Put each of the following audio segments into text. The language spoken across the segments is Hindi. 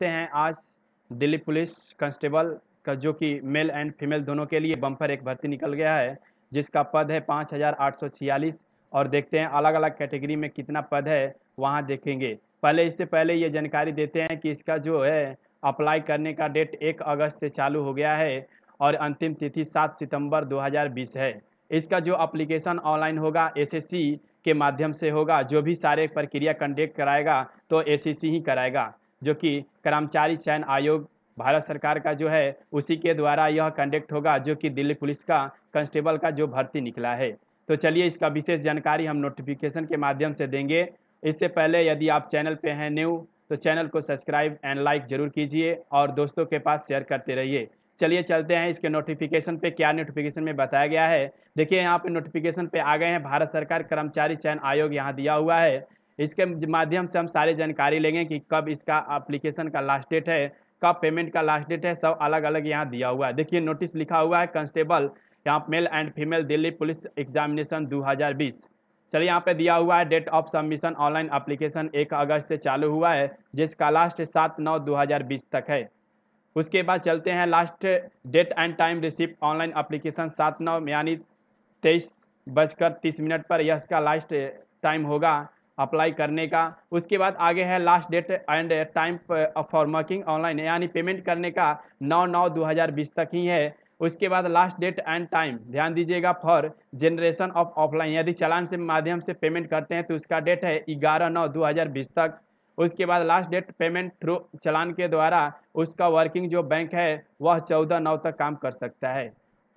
जानते हैं आज दिल्ली पुलिस कांस्टेबल का जो कि मेल एंड फीमेल दोनों के लिए बम्पर एक भर्ती निकल गया है जिसका पद है पाँच हज़ार आठ सौ छियालीस और देखते हैं अलग अलग कैटेगरी में कितना पद है वहाँ देखेंगे पहले इससे पहले ये जानकारी देते हैं कि इसका जो है अप्लाई करने का डेट एक अगस्त से चालू हो गया है और अंतिम तिथि सात सितंबर 2020 है इसका जो अप्लीकेशन ऑनलाइन होगा एसएससी के माध्यम से होगा जो भी सारे प्रक्रिया कंडक्ट कराएगा तो एसएससी ही कराएगा जो कि कर्मचारी चयन आयोग भारत सरकार का जो है उसी के द्वारा यह कंडक्ट होगा जो कि दिल्ली पुलिस का कांस्टेबल का जो भर्ती निकला है तो चलिए इसका विशेष जानकारी हम नोटिफिकेशन के माध्यम से देंगे इससे पहले यदि आप चैनल पे हैं न्यू तो चैनल को सब्सक्राइब एंड लाइक जरूर कीजिए और दोस्तों के पास शेयर करते रहिए चलिए चलते हैं इसके नोटिफिकेशन पे क्या नोटिफिकेशन में बताया गया है देखिए यहाँ पे नोटिफिकेशन पे आ गए हैं भारत सरकार कर्मचारी चयन आयोग यहाँ दिया हुआ है इसके माध्यम से हम सारी जानकारी लेंगे कि कब इसका अप्लीकेशन का लास्ट डेट है कब पेमेंट का लास्ट डेट है सब अलग अलग यहाँ दिया हुआ है देखिए नोटिस लिखा हुआ है कांस्टेबल यहाँ male and female Delhi police examination 2020 चलिए यहाँ पे दिया हुआ है date of submission online application एक अगस्त से चालू हुआ है जिसका लास्ट सात नौ दो तक है उसके बाद चलते हैं last date and time receipt online application सात नौ यानी तेईस बजकर तीस मिनट पर यह इसका लास्ट टाइम होगा अप्लाई करने का उसके बाद आगे है last date and time for working online यानी पेमेंट करने का 9 नौ 2020 तक ही है उसके बाद लास्ट डेट एंड टाइम ध्यान दीजिएगा फॉर जनरेशन ऑफ ऑफलाइन यदि चलान से माध्यम से पेमेंट करते हैं तो उसका डेट है ग्यारह नौ 2020 तक उसके बाद last date payment through challan के द्वारा उसका वर्किंग जो बैंक है वह चौदह नौ तक काम कर सकता है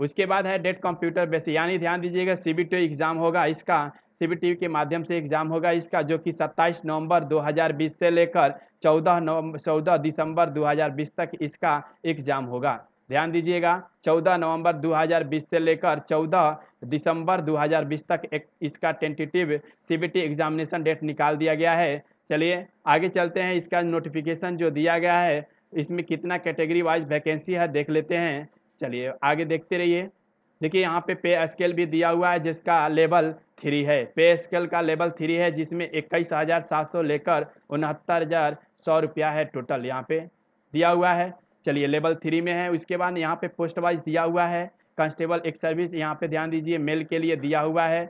उसके बाद है डेट कंप्यूटर बेस यानी ध्यान दीजिएगा सी बी एग्ज़ाम होगा इसका सी के माध्यम से एग्ज़ाम होगा इसका जो कि 27 नवंबर 2020 से लेकर 14 नवंबर चौदह दिसंबर 2020 तक इसका एग्ज़ाम होगा ध्यान दीजिएगा 14 नवंबर 2020 से लेकर 14 दिसंबर 2020 तक एक इसका टेंटेटिव सीबीटी एग्जामिनेशन डेट निकाल दिया गया है चलिए आगे चलते हैं इसका नोटिफिकेशन जो दिया गया है इसमें कितना कैटेगरी वाइज वैकेंसी है देख लेते हैं चलिए आगे देखते रहिए देखिए यहाँ पे पे स्केल भी दिया हुआ है जिसका लेवल थ्री है पे स्केल का लेवल थ्री है जिसमें इक्कीस हज़ार सात सौ लेकर उनहत्तर हज़ार सौ रुपया है टोटल यहाँ पे दिया हुआ है चलिए लेवल थ्री में है उसके बाद यहाँ पे पोस्ट वाइज दिया हुआ है कांस्टेबल एक सर्विस यहाँ पे ध्यान दीजिए मेल के लिए दिया हुआ है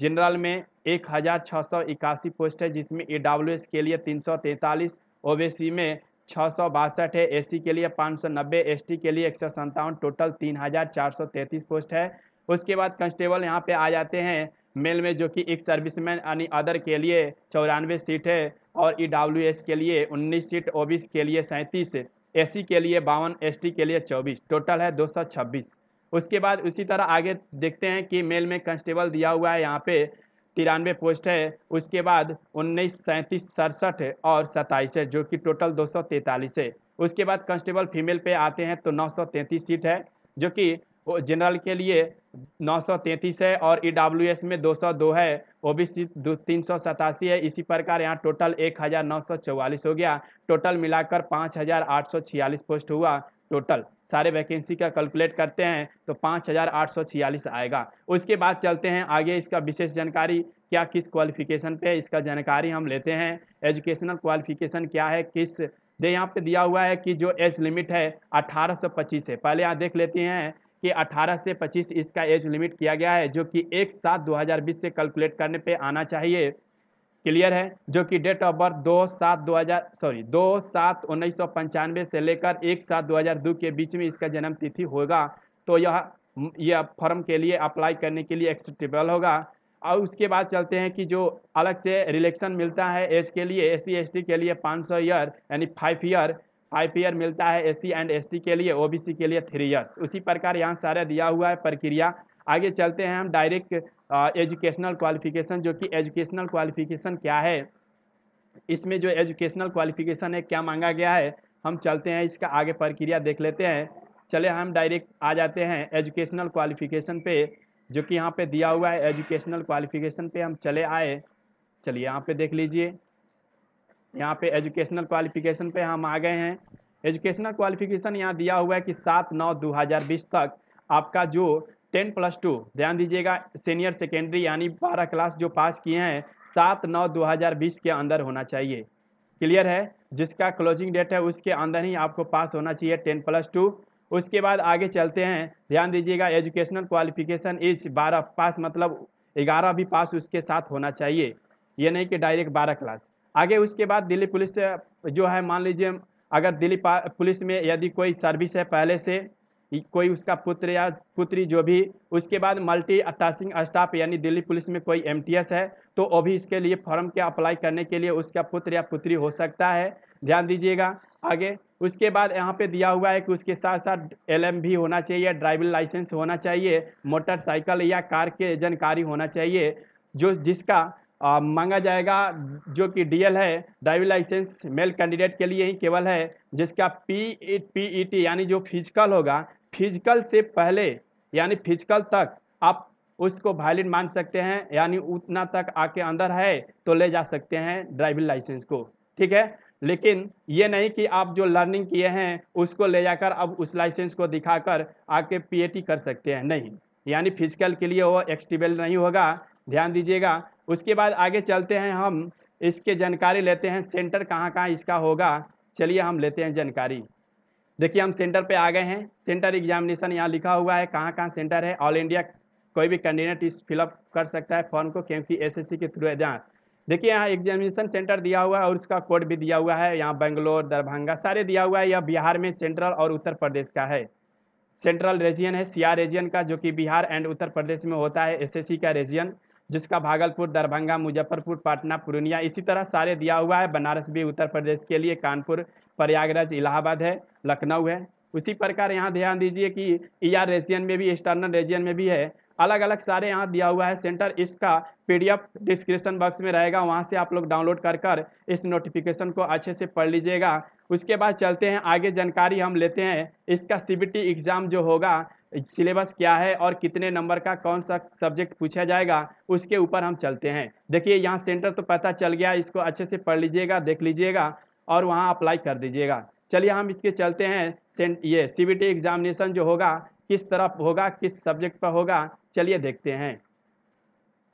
जनरल में एक हज़ार छः सौ इक्यासी पोस्ट है जिसमें ए डब्ल्यू एस के लिए तीन सौ तैंतालीस ओ बी सी में छः सौ बासठ है ए सी के लिए पाँच सौ नब्बे एस टी के लिए एक सौ संतावन टोटल तीन हज़ार चार सौ तैंतीस पोस्ट है उसके बाद कांस्टेबल यहाँ पे आ जाते हैं मेल में जो कि एक सर्विसमैन यानी अदर के लिए चौरानवे सीट है और ई e के लिए उन्नीस सीट ओ के लिए सैंतीस एस के लिए बावन एस के लिए चौबीस टोटल है दो उसके बाद उसी तरह आगे देखते हैं कि मेल में कांस्टेबल दिया हुआ है यहाँ पे तिरानवे पोस्ट है उसके बाद उन्नीस सैंतीस सड़सठ और सत्ताईस है जो कि टोटल दो है उसके बाद कांस्टेबल फीमेल पे आते हैं तो तैंतीस सीट है जो कि जनरल के लिए 933 है और ई e में 202 है ओबीसी तीन सौ सतासी है इसी प्रकार यहाँ टोटल एक हज़ार नौ सौ चौवालीस हो गया टोटल मिलाकर पाँच हज़ार आठ सौ छियालीस पोस्ट हुआ टोटल सारे वैकेंसी का कैलकुलेट करते हैं तो पाँच हज़ार आठ सौ छियालीस आएगा उसके बाद चलते हैं आगे इसका विशेष जानकारी क्या किस क्वालिफिकेशन पे इसका जानकारी हम लेते हैं एजुकेशनल क्वालिफिकेशन क्या है किस दे यहाँ पे दिया हुआ है कि जो एज लिमिट है पच्चीस है पहले यहाँ देख लेते हैं कि 18 से 25 इसका एज लिमिट किया गया है जो कि एक सात 2020 से कैलकुलेट करने पे आना चाहिए क्लियर है जो कि डेट ऑफ बर्थ दो सात दो हज़ार सॉरी दो सात उन्नीस सौ पंचानवे से लेकर एक सात दो हज़ार दो के बीच में इसका जन्म तिथि होगा तो यह यह फॉर्म के लिए अप्लाई करने के लिए एक्सेप्टेबल होगा और उसके बाद चलते हैं कि जो अलग से रिलेक्शन मिलता है एज के लिए एस सी के लिए 500 ईयर यानी फाइव ईयर ईयर मिलता है एस एंड एस के लिए ओ के लिए थ्री ईयर्स उसी प्रकार यहाँ सारा दिया हुआ है प्रक्रिया आगे चलते हैं हम डायरेक्ट एजुकेशनल क्वालिफिकेशन जो कि एजुकेशनल क्वालिफिकेशन क्या है इसमें जो एजुकेशनल क्वालिफिकेशन है क्या मांगा गया है हम चलते हैं इसका आगे प्रक्रिया देख लेते हैं चले हम डायरेक्ट आ जाते हैं एजुकेशनल क्वालिफिकेशन पे जो कि यहाँ पे दिया हुआ है एजुकेशनल क्वालिफिकेशन पे हम चले आए चलिए यहाँ पे देख लीजिए यहाँ पे एजुकेशनल क्वालिफिकेशन पे हम आ गए हैं एजुकेशनल क्वालिफिकेशन यहाँ दिया हुआ है कि सात नौ दो हज़ार बीस तक आपका जो टेन प्लस टू ध्यान दीजिएगा सीनियर सेकेंडरी यानी बारह क्लास जो पास किए हैं सात नौ दो हज़ार बीस के अंदर होना चाहिए क्लियर है जिसका क्लोजिंग डेट है उसके अंदर ही आपको पास होना चाहिए टेन प्लस टू उसके बाद आगे चलते हैं ध्यान दीजिएगा एजुकेशनल क्वालिफिकेशन इज बारह पास मतलब ग्यारह भी पास उसके साथ होना चाहिए ये नहीं कि डायरेक्ट बारह क्लास आगे उसके बाद दिल्ली पुलिस जो है मान लीजिए अगर दिल्ली पुलिस में यदि कोई सर्विस है पहले से कोई उसका पुत्र या पुत्री जो भी उसके बाद मल्टी टास्किंग स्टाफ यानी दिल्ली पुलिस में कोई एमटीएस है तो वो भी इसके लिए फॉर्म के अप्लाई करने के लिए उसका पुत्र या पुत्री हो सकता है ध्यान दीजिएगा आगे उसके बाद यहाँ पे दिया हुआ है कि उसके साथ साथ एलएम भी होना चाहिए ड्राइविंग लाइसेंस होना चाहिए मोटरसाइकिल या कार के जानकारी होना चाहिए जो जिसका आ, मांगा जाएगा जो कि डीएल है ड्राइविंग लाइसेंस मेल कैंडिडेट के लिए ही केवल है जिसका पी पीईटी e e यानी जो फिजिकल होगा फिजिकल से पहले यानी फिजिकल तक आप उसको वायलिन मान सकते हैं यानी उतना तक आके अंदर है तो ले जा सकते हैं ड्राइविंग लाइसेंस को ठीक है लेकिन ये नहीं कि आप जो लर्निंग किए हैं उसको ले जाकर अब उस लाइसेंस को दिखाकर आके पीएटी e कर सकते हैं नहीं यानी फिजिकल के लिए वो एक्सटिबल नहीं होगा ध्यान दीजिएगा उसके बाद आगे चलते हैं हम इसके जानकारी लेते हैं सेंटर कहाँ कहाँ इसका होगा चलिए हम लेते हैं जानकारी देखिए हम सेंटर पे आ गए हैं सेंटर एग्जामिनेशन यहाँ लिखा हुआ है कहाँ कहाँ सेंटर है ऑल इंडिया कोई भी कैंडिडेट इस फिलअप कर सकता है फॉर्म को क्योंकि एसएससी के थ्रू जहाँ देखिए यहाँ एग्जामिनेशन सेंटर दिया हुआ है और उसका कोड भी दिया हुआ है यहाँ बेंगलोर दरभंगा सारे दिया हुआ है यह बिहार में सेंट्रल और उत्तर प्रदेश का है सेंट्रल रीजियन है सिया रीजियन का जो कि बिहार एंड उत्तर प्रदेश में होता है एस का रीजियन जिसका भागलपुर दरभंगा मुजफ्फरपुर पटना पूर्णिया इसी तरह सारे दिया हुआ है बनारस भी उत्तर प्रदेश के लिए कानपुर प्रयागराज इलाहाबाद है लखनऊ है उसी प्रकार यहाँ ध्यान दीजिए कि ई आर रेजियन में भी एक्सटर्नल रेजियन में भी है अलग अलग सारे यहाँ दिया हुआ है सेंटर इसका पीडीएफ डिस्क्रिप्शन बॉक्स में रहेगा वहाँ से आप लोग डाउनलोड कर कर इस नोटिफिकेशन को अच्छे से पढ़ लीजिएगा उसके बाद चलते हैं आगे जानकारी हम लेते हैं इसका सी एग्ज़ाम जो होगा सिलेबस क्या है और कितने नंबर का कौन सा सब्जेक्ट पूछा जाएगा उसके ऊपर हम चलते हैं देखिए यहाँ सेंटर तो पता चल गया इसको अच्छे से पढ़ लीजिएगा देख लीजिएगा और वहाँ अप्लाई कर दीजिएगा चलिए हम इसके चलते हैं ये सी एग्ज़ामिनेशन जो होगा किस तरफ होगा किस सब्जेक्ट पर होगा चलिए देखते हैं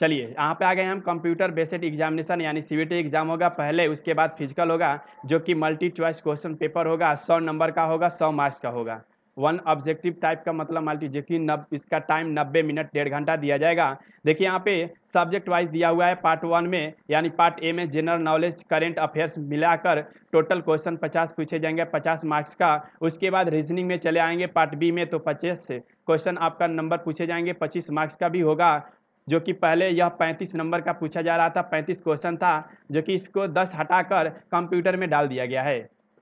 चलिए यहाँ पे आ गए हम कंप्यूटर बेस्ड एग्जामिनेशन यानी सी एग्जाम होगा पहले उसके बाद फिजिकल होगा जो कि मल्टी चॉइस क्वेश्चन पेपर होगा सौ नंबर का होगा सौ मार्क्स का होगा वन ऑब्जेक्टिव टाइप का मतलब मल्टी जो कि नब इसका टाइम नब्बे मिनट डेढ़ घंटा दिया जाएगा देखिए यहाँ पे सब्जेक्ट वाइज दिया हुआ है पार्ट वन में यानी पार्ट ए में जनरल नॉलेज करेंट अफेयर्स मिलाकर टोटल क्वेश्चन पचास पूछे जाएंगे पचास मार्क्स का उसके बाद रीजनिंग में चले आएंगे पार्ट बी में तो पच्चीस क्वेश्चन आपका नंबर पूछे जाएंगे पच्चीस मार्क्स का भी होगा जो कि पहले यह 35 नंबर का पूछा जा रहा था 35 क्वेश्चन था जो कि इसको 10 हटाकर कंप्यूटर में डाल दिया गया है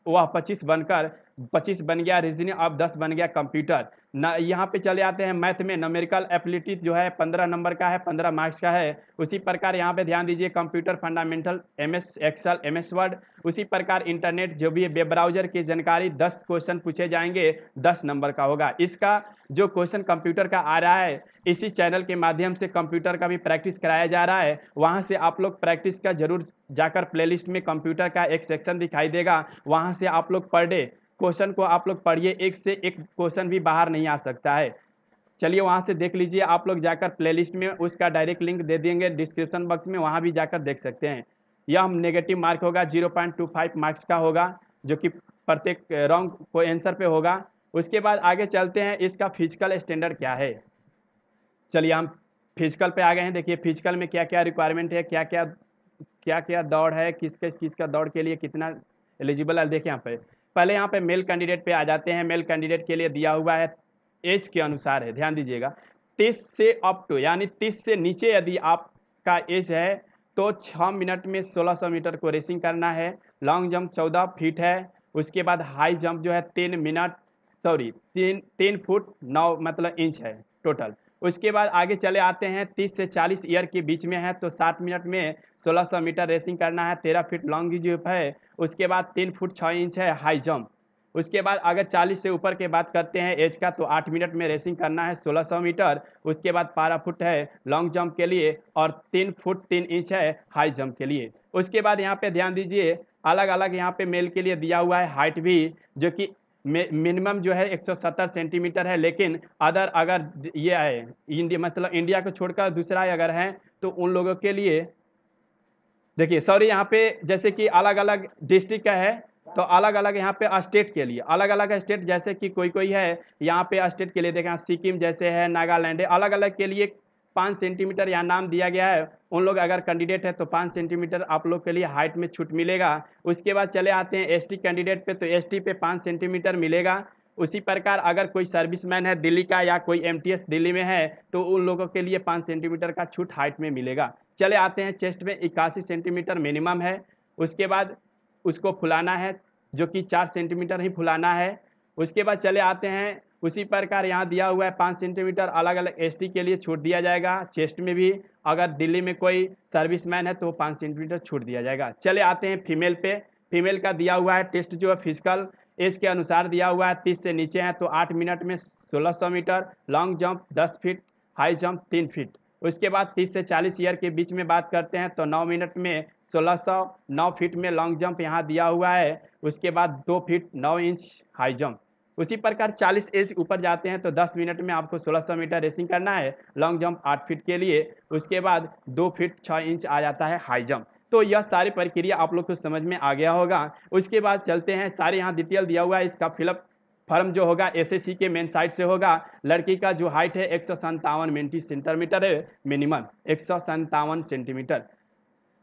वह 25 बनकर पच्चीस बन गया रीजनिंग अब दस बन गया कंप्यूटर ना यहाँ पे चले आते हैं मैथ में नमेरिकल एप्लिटी जो है पंद्रह नंबर का है पंद्रह मार्क्स का है उसी प्रकार यहाँ पे ध्यान दीजिए computer fundamental M S Excel M S Word उसी प्रकार इंटरनेट जो भी वेब ब्राउजर की जानकारी दस क्वेश्चन पूछे जाएंगे दस नंबर का होगा इसका जो क्वेश्चन कंप्यूटर का आ रहा है इसी चैनल के माध्यम से कंप्यूटर का भी प्रैक्टिस कराया जा रहा है वहाँ से आप लोग प्रैक्टिस का जरूर जाकर प्लेलिस्ट में कंप्यूटर का एक सेक्शन दिखाई देगा वहाँ से आप लोग पर डे क्वेश्चन को आप लोग पढ़िए एक से एक क्वेश्चन भी बाहर नहीं आ सकता है चलिए वहाँ से देख लीजिए आप लोग जाकर प्लेलिस्ट में उसका डायरेक्ट लिंक दे देंगे डिस्क्रिप्शन बॉक्स में वहाँ भी जाकर देख सकते हैं यह हम नेगेटिव मार्क होगा 0.25 मार्क्स का होगा जो कि प्रत्येक रॉन्ग को आंसर पे होगा उसके बाद आगे चलते हैं इसका फिजिकल स्टैंडर्ड क्या है चलिए हम फिजिकल पे आ गए हैं देखिए फिजिकल में क्या क्या रिक्वायरमेंट है क्या क्या क्या क्या दौड़ है किस किस किस का दौड़ के लिए कितना एलिजिबल है देखिए यहाँ पे पहले यहाँ पे मेल कैंडिडेट पे आ जाते हैं मेल कैंडिडेट के लिए दिया हुआ है एज के अनुसार है ध्यान दीजिएगा तीस से अप टू यानी तीस से नीचे यदि आपका एज है तो छः मिनट में सोलह सौ मीटर को रेसिंग करना है लॉन्ग जंप चौदह फीट है उसके बाद हाई जंप जो है तीन मिनट सॉरी तीन तीन फुट नौ मतलब इंच है टोटल उसके बाद आगे चले आते हैं तीस से चालीस ईयर के बीच में है तो साठ मिनट में सोलह सौ मीटर रेसिंग करना है तेरह फीट लॉन्ग जंप है उसके बाद तीन फुट छः इंच है हाई जंप उसके बाद अगर 40 से ऊपर के बात करते हैं एज का तो 8 मिनट में रेसिंग करना है 1600 मीटर उसके बाद बारह फुट है लॉन्ग जंप के लिए और तीन फुट तीन इंच है हाई जंप के लिए उसके बाद यहाँ पे ध्यान दीजिए अलग अलग यहाँ पे मेल के लिए दिया हुआ है हाइट भी जो कि मिनिमम जो है 170 सेंटीमीटर है लेकिन अदर अगर ये आए इंडिया मतलब इंडिया को छोड़कर दूसरा अगर है तो उन लोगों के लिए देखिए सॉरी यहाँ पे जैसे कि अलग अलग डिस्ट्रिक्ट का है तो अलग अलग यहाँ पे स्टेट के लिए अलग अलग स्टेट जैसे कि कोई कोई है यहाँ पे स्टेट के लिए देखें सिक्किम जैसे है नागालैंड है अलग अलग के लिए पाँच सेंटीमीटर यहाँ नाम दिया गया है उन लोग अगर कैंडिडेट है तो पाँच सेंटीमीटर आप लोग के लिए हाइट में छूट मिलेगा उसके बाद चले आते हैं एसटी कैंडिडेट पे तो एसटी पे पाँच सेंटीमीटर मिलेगा उसी प्रकार अगर कोई सर्विसमैन है दिल्ली का या कोई एमटीएस दिल्ली में है तो उन लोगों के लिए पाँच सेंटीमीटर का छूट हाइट में मिलेगा चले आते हैं चेस्ट में इक्यासी सेंटीमीटर मिनिमम है उसके बाद उसको फुलाना है जो कि चार सेंटीमीटर ही फुलाना है उसके बाद चले आते हैं उसी प्रकार यहाँ दिया हुआ है पाँच सेंटीमीटर अलग अलग एसटी के लिए छूट दिया जाएगा चेस्ट में भी अगर दिल्ली में कोई सर्विसमैन है तो पाँच सेंटीमीटर छूट दिया जाएगा चले आते हैं फीमेल पे फीमेल का दिया हुआ है टेस्ट जो है फिजिकल एज के अनुसार दिया हुआ है तीस से नीचे है तो आठ मिनट में सोलह सौ मीटर लॉन्ग जंप दस फीट हाई जंप तीन फीट उसके बाद तीस से चालीस ईयर के बीच में बात करते हैं तो नौ मिनट में सोलह सौ नौ फीट में लॉन्ग जंप यहाँ दिया हुआ है उसके बाद दो फीट नौ इंच हाई जंप उसी प्रकार 40 एज ऊपर जाते हैं तो 10 मिनट में आपको 1600 मीटर रेसिंग करना है लॉन्ग जंप 8 फीट के लिए उसके बाद 2 फीट 6 इंच आ जाता है हाई जंप तो यह सारी प्रक्रिया आप लोग को समझ में आ गया होगा उसके बाद चलते हैं सारे यहाँ डिटेल दिया हुआ है इसका फिलअप फॉर्म जो होगा एसएससी के मेन साइट से होगा लड़की का जो हाइट है एक सौ सेंटीमीटर है मिनिमम एक सौ सेंटीमीटर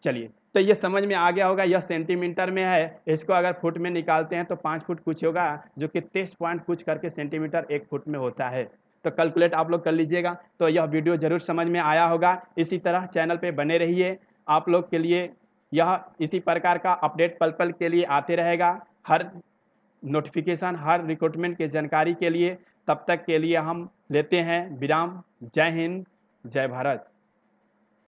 चलिए तो ये समझ में आ गया होगा यह सेंटीमीटर में है इसको अगर फुट में निकालते हैं तो पाँच फुट कुछ होगा जो कि तेईस पॉइंट कुछ करके सेंटीमीटर एक फुट में होता है तो कैलकुलेट आप लोग कर लीजिएगा तो यह वीडियो जरूर समझ में आया होगा इसी तरह चैनल पे बने रहिए आप लोग के लिए यह इसी प्रकार का अपडेट पल पल के लिए आते रहेगा हर नोटिफिकेशन हर रिक्रूटमेंट के जानकारी के लिए तब तक के लिए हम लेते हैं विराम जय हिंद जय भारत